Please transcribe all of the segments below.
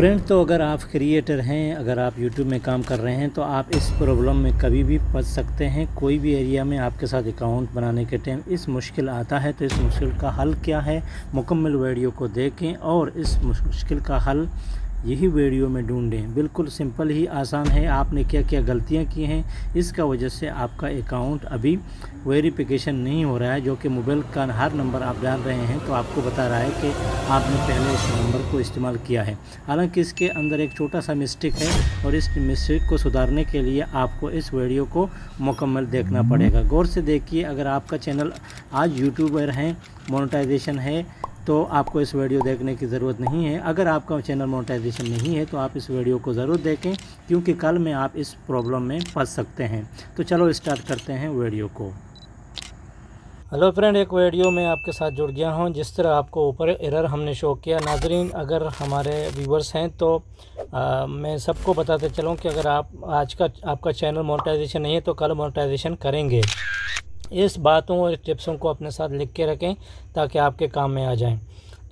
friend तो अगर आप क्रिएटर हैं अगर आप यूट्यूब में काम कर रहे हैं तो आप इस प्रॉब्लम में कभी भी फंस सकते हैं कोई भी एरिया में आपके साथ अकाउंट बनाने के टाइम इस मुश्किल आता है तो इस मुश्किल का हल क्या है मुकम्मल वीडियो को देखें और इस मुश्किल का हल यही वीडियो में ढूंढें बिल्कुल सिंपल ही आसान है आपने क्या क्या गलतियां की हैं इसका वजह से आपका अकाउंट अभी वेरिफिकेशन नहीं हो रहा है जो कि मोबाइल का हर नंबर आप डाल रहे हैं तो आपको बता रहा है कि आपने पहले इस नंबर को इस्तेमाल किया है हालांकि इसके अंदर एक छोटा सा मिस्टेक है और इस मिस्टेक को सुधारने के लिए आपको इस वीडियो को मुकम्मल देखना पड़ेगा गौर से देखिए अगर आपका चैनल आज यूट्यूबर हैं मोनोटाइजेशन है तो आपको इस वीडियो देखने की ज़रूरत नहीं है अगर आपका चैनल मोनेटाइजेशन नहीं है तो आप इस वीडियो को ज़रूर देखें क्योंकि कल में आप इस प्रॉब्लम में फंस सकते हैं तो चलो स्टार्ट करते हैं वीडियो को हेलो फ्रेंड एक वीडियो में आपके साथ जुड़ गया हूं जिस तरह आपको ऊपर एरर हमने शो किया नाजरीन अगर हमारे व्यूवर्स हैं तो आ, मैं सबको बताते चलूँ कि अगर आप आज का आपका चैनल मोनेटाइजेशन नहीं है तो कल मोनेटाइजेशन करेंगे इस बातों और टिप्सों को अपने साथ लिख के रखें ताकि आपके काम में आ जाएं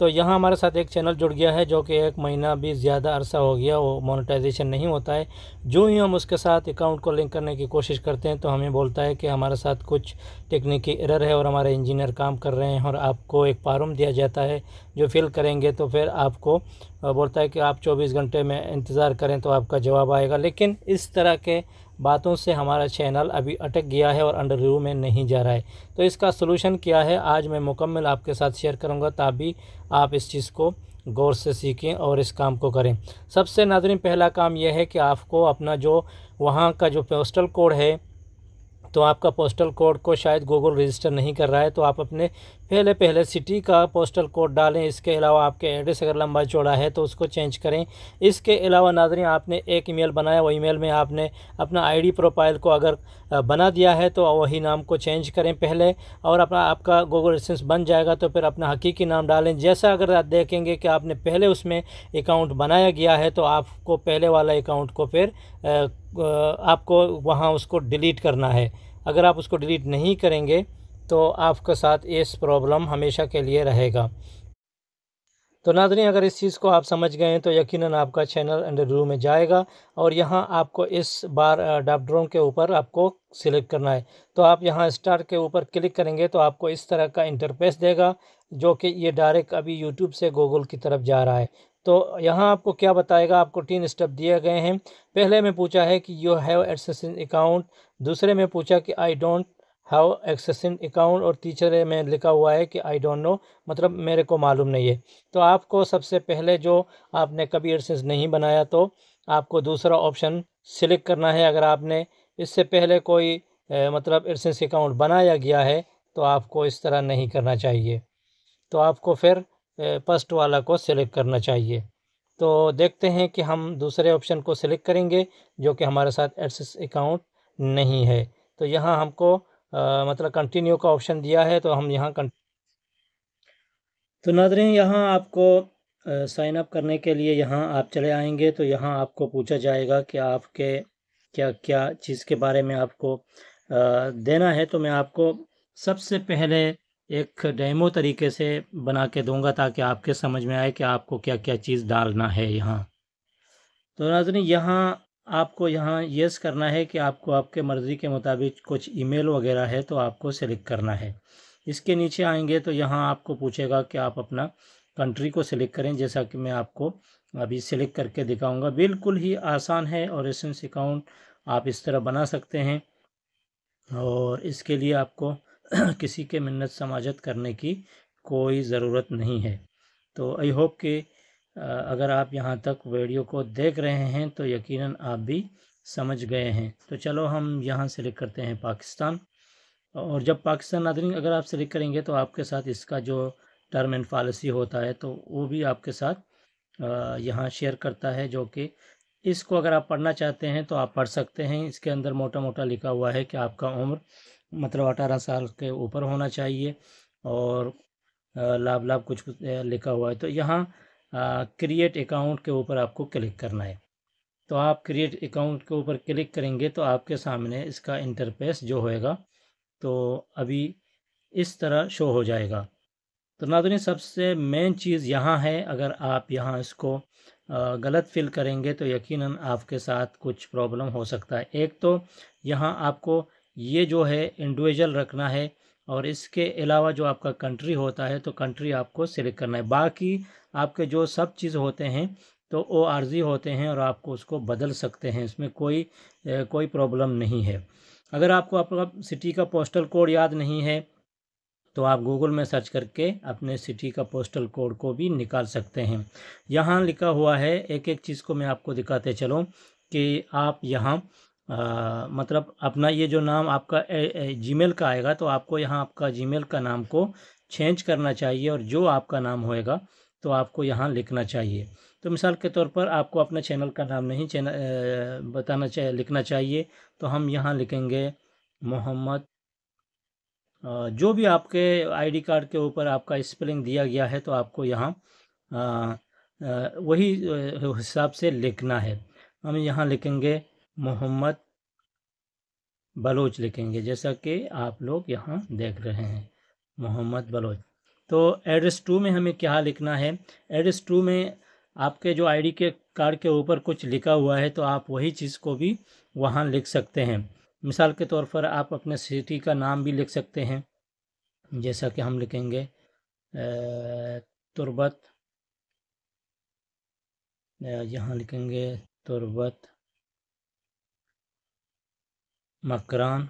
तो यहाँ हमारे साथ एक चैनल जुड़ गया है जो कि एक महीना भी ज़्यादा अरसा हो गया वो मोनेटाइजेशन नहीं होता है जो ही हम उसके साथ अकाउंट को लिंक करने की कोशिश करते हैं तो हमें बोलता है कि हमारे साथ कुछ टेक्निकी एरर है और हमारे इंजीनियर काम कर रहे हैं और आपको एक फार्म दिया जाता है जो फिल करेंगे तो फिर आपको बोलता है कि आप 24 घंटे में इंतज़ार करें तो आपका जवाब आएगा लेकिन इस तरह के बातों से हमारा चैनल अभी अटक गया है और अंडर रिव्यू में नहीं जा रहा है तो इसका सलूशन क्या है आज मैं मुकम्मल आपके साथ शेयर करूँगा ताकि आप इस चीज़ को गौर से सीखें और इस काम को करें सबसे नादरीन पहला काम यह है कि आपको अपना जो वहाँ का जो पोस्टल कोड है तो आपका पोस्टल कोड को शायद गूगल रजिस्टर नहीं कर रहा है तो आप अपने पहले पहले सिटी का पोस्टल कोड डालें इसके अलावा आपके एड्रेस अगर लंबा चौड़ा है तो उसको चेंज करें इसके अलावा नाजरें आपने एक ईमेल बनाया वो ईमेल में आपने अपना आईडी प्रोफाइल को अगर बना दिया है तो वही नाम को चेंज करें पहले और अपना आपका गूगल रजिस्टेंस बन जाएगा तो फिर अपना हकीकी नाम डालें जैसा अगर आप देखेंगे कि आपने पहले उसमें अकाउंट बनाया गया है तो आपको पहले वाला अकाउंट को फिर आपको वहाँ उसको डिलीट करना है अगर आप उसको डिलीट नहीं करेंगे तो आपके साथ इस प्रॉब्लम हमेशा के लिए रहेगा तो नादरी अगर इस चीज़ को आप समझ गए हैं तो यकीनन आपका चैनल अंडर रू में जाएगा और यहाँ आपको इस बार डॉक्टरों के ऊपर आपको सिलेक्ट करना है तो आप यहाँ स्टार के ऊपर क्लिक करेंगे तो आपको इस तरह का इंटरफेस देगा जो कि ये डायरेक्ट अभी यूट्यूब से गूगल की तरफ जा रहा है तो यहाँ आपको क्या बताएगा आपको तीन स्टेप दिए गए हैं पहले में पूछा है कि यू हैव एक्सेस अकाउंट दूसरे में पूछा कि I don't have accessing account और तीसरे में लिखा हुआ है कि आई डोंट नो मतलब मेरे को मालूम नहीं है तो आपको सबसे पहले जो आपने कभी एडसेंस नहीं बनाया तो आपको दूसरा ऑप्शन सिलेक्ट करना है अगर आपने इससे पहले कोई ए, मतलब एडसेंस अकाउंट बनाया गया है तो आपको इस तरह नहीं करना चाहिए तो आपको फिर फर्स्ट वाला को सिलेक्ट करना चाहिए तो देखते हैं कि हम दूसरे ऑप्शन को सिलेक्ट करेंगे जो कि हमारे साथ एडसेस अकाउंट नहीं है तो यहाँ हमको आ, मतलब कंटिन्यू का ऑप्शन दिया है तो हम यहाँ तो नादरें यहाँ आपको साइन अप करने के लिए यहाँ आप चले आएंगे तो यहाँ आपको पूछा जाएगा कि आपके क्या क्या चीज़ के बारे में आपको आ, देना है तो मैं आपको सबसे पहले एक डेमो तरीके से बना के दूंगा ताकि आपके समझ में आए कि आपको क्या क्या चीज़ डालना है यहाँ तो नाजनी यहाँ आपको यहाँ यस करना है कि आपको आपके मर्ज़ी के मुताबिक कुछ ईमेल वगैरह है तो आपको सेलेक्ट करना है इसके नीचे आएंगे तो यहाँ आपको पूछेगा कि आप अपना कंट्री को सिलेक्ट करें जैसा कि मैं आपको अभी सिलेक्ट करके दिखाऊंगा बिल्कुल ही आसान है और एसेंस अकाउंट आप इस तरह बना सकते हैं और इसके लिए आपको किसी के मिन्नत समाजत करने की कोई ज़रूरत नहीं है तो आई होप कि अगर आप यहाँ तक वीडियो को देख रहे हैं तो यकीनन आप भी समझ गए हैं तो चलो हम यहाँ सेलेक्ट करते हैं पाकिस्तान और जब पाकिस्तान नादरी अगर आप सेलेक्ट करेंगे तो आपके साथ इसका जो टर्म एंड पॉलिसी होता है तो वो भी आपके साथ यहाँ शेयर करता है जो कि इसको अगर आप पढ़ना चाहते हैं तो आप पढ़ सकते हैं इसके अंदर मोटा मोटा लिखा हुआ है कि आपका उम्र मतलब अठारह साल के ऊपर होना चाहिए और लाभ लाभ कुछ कुछ लिखा हुआ है तो यहाँ क्रिएट अकाउंट के ऊपर आपको क्लिक करना है तो आप क्रिएट अकाउंट के ऊपर क्लिक करेंगे तो आपके सामने इसका इंटरफेस जो होएगा तो अभी इस तरह शो हो जाएगा तो नादनी सबसे मेन चीज़ यहाँ है अगर आप यहाँ इसको गलत फिल करेंगे तो यकीनन आपके साथ कुछ प्रॉब्लम हो सकता है एक तो यहाँ आपको ये जो है इंडिविजुअल रखना है और इसके अलावा जो आपका कंट्री होता है तो कंट्री आपको सिलेक्ट करना है बाकी आपके जो सब चीज़ होते हैं तो वो आर्जी होते हैं और आपको उसको बदल सकते हैं इसमें कोई ए, कोई प्रॉब्लम नहीं है अगर आपको आपका सिटी का पोस्टल कोड याद नहीं है तो आप गूगल में सर्च करके अपने सिटी का पोस्टल कोड को भी निकाल सकते हैं यहाँ लिखा हुआ है एक एक चीज़ को मैं आपको दिखाते चलूँ कि आप यहाँ आ, मतलब अपना ये जो नाम आपका जीमेल का आएगा तो आपको यहाँ आपका जीमेल का नाम को चेंज करना चाहिए और जो आपका नाम होएगा तो आपको यहाँ लिखना चाहिए तो मिसाल के तौर पर आपको अपने चैनल का नाम नहीं चैनल बताना चाहिए लिखना चाहिए तो हम यहाँ लिखेंगे मोहम्मद जो भी आपके आईडी कार्ड के ऊपर आपका स्पेलिंग दिया गया है तो आपको यहाँ वही हिसाब से लिखना है हम यहाँ लिखेंगे मोहम्मद बलोच लिखेंगे जैसा कि आप लोग यहाँ देख रहे हैं मोहम्मद बलोच तो एड्रेस टू में हमें क्या लिखना है एड्रेस टू में आपके जो आईडी के कार्ड के ऊपर कुछ लिखा हुआ है तो आप वही चीज़ को भी वहाँ लिख सकते हैं मिसाल के तौर पर आप अपने सिटी का नाम भी लिख सकते हैं जैसा कि हम लिखेंगे तुरबत यहाँ लिखेंगे तुरबत मकरान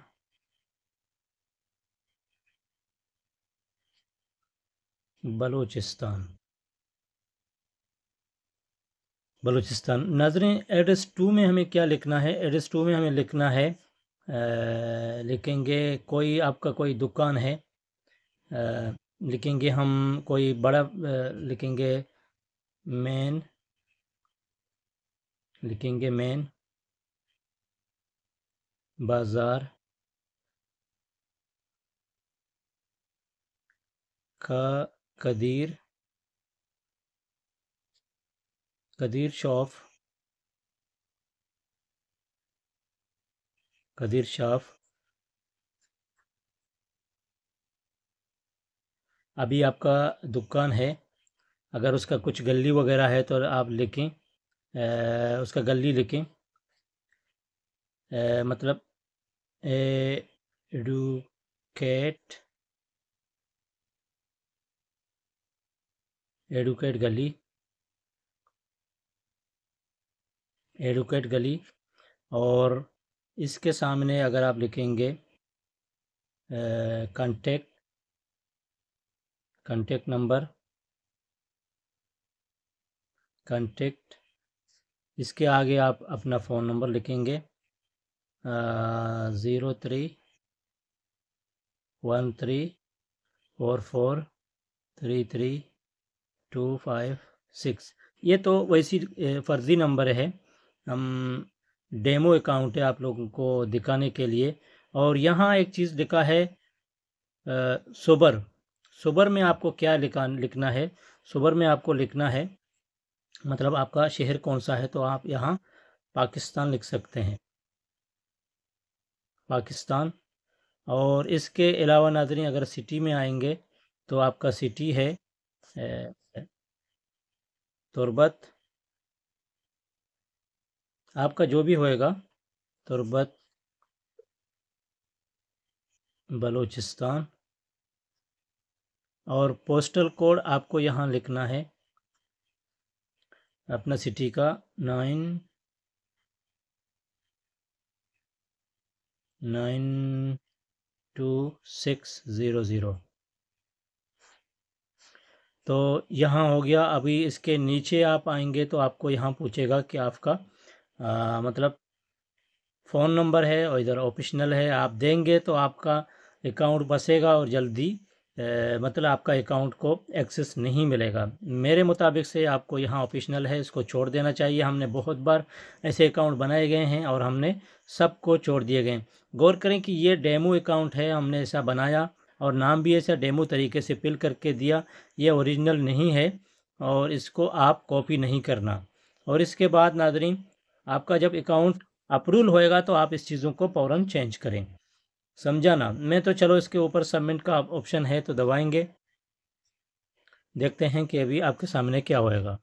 बलूचिस्तान बलूचिस्तान नज़रें एड्रेस टू में हमें क्या लिखना है एड्रेस टू में हमें लिखना है आ, लिखेंगे कोई आपका कोई दुकान है आ, लिखेंगे हम कोई बड़ा आ, लिखेंगे मेन लिखेंगे मेन बाजार का कदीर कदीर शॉफ कदीर शाफ अभी आपका दुकान है अगर उसका कुछ गली वगैरह है तो आप लिखें उसका गली लिखें मतलब एडुकेट एडुकेट गली एडुकेट गली और इसके सामने अगर आप लिखेंगे कॉन्टेक्ट कॉन्टेक्ट नंबर कॉन्टेक्ट इसके आगे आप अपना फ़ोन नंबर लिखेंगे zero three one three four four three three two five six ये तो वैसी फर्जी नंबर है हम डेमो अकाउंट है आप लोगों को दिखाने के लिए और यहाँ एक चीज़ लिखा है सुबर सुबर में आपको क्या लिखा लिखना है सुबर में आपको लिखना है मतलब आपका शहर कौन सा है तो आप यहाँ पाकिस्तान लिख सकते हैं पाकिस्तान और इसके अलावा नाजरी अगर सिटी में आएंगे तो आपका सिटी है तुरबत आपका जो भी होएगा तुरबत बलूचिस्तान और पोस्टल कोड आपको यहाँ लिखना है अपना सिटी का nine nine two six zero zero तो यहाँ हो गया अभी इसके नीचे आप आएंगे तो आपको यहाँ पूछेगा कि आपका आ, मतलब फ़ोन नंबर है और इधर ऑफिशनल है आप देंगे तो आपका अकाउंट बसेगा और जल्दी मतलब आपका अकाउंट को एक्सेस नहीं मिलेगा मेरे मुताबिक से आपको यहाँ ऑफिशनल है इसको छोड़ देना चाहिए हमने बहुत बार ऐसे अकाउंट बनाए गए हैं और हमने सबको छोड़ दिए गए गौर करें कि ये डेमो अकाउंट है हमने ऐसा बनाया और नाम भी ऐसा डेमो तरीके से फिल करके दिया ये ओरिजिनल नहीं है और इसको आप कॉपी नहीं करना और इसके बाद नादरी आपका जब अकाउंट अप्रूवल होएगा तो आप इस चीज़ों को फ़ौर चेंज करें समझा ना मैं तो चलो इसके ऊपर सबमिट का ऑप्शन है तो दबाएंगे देखते हैं कि अभी आपके सामने क्या होएगा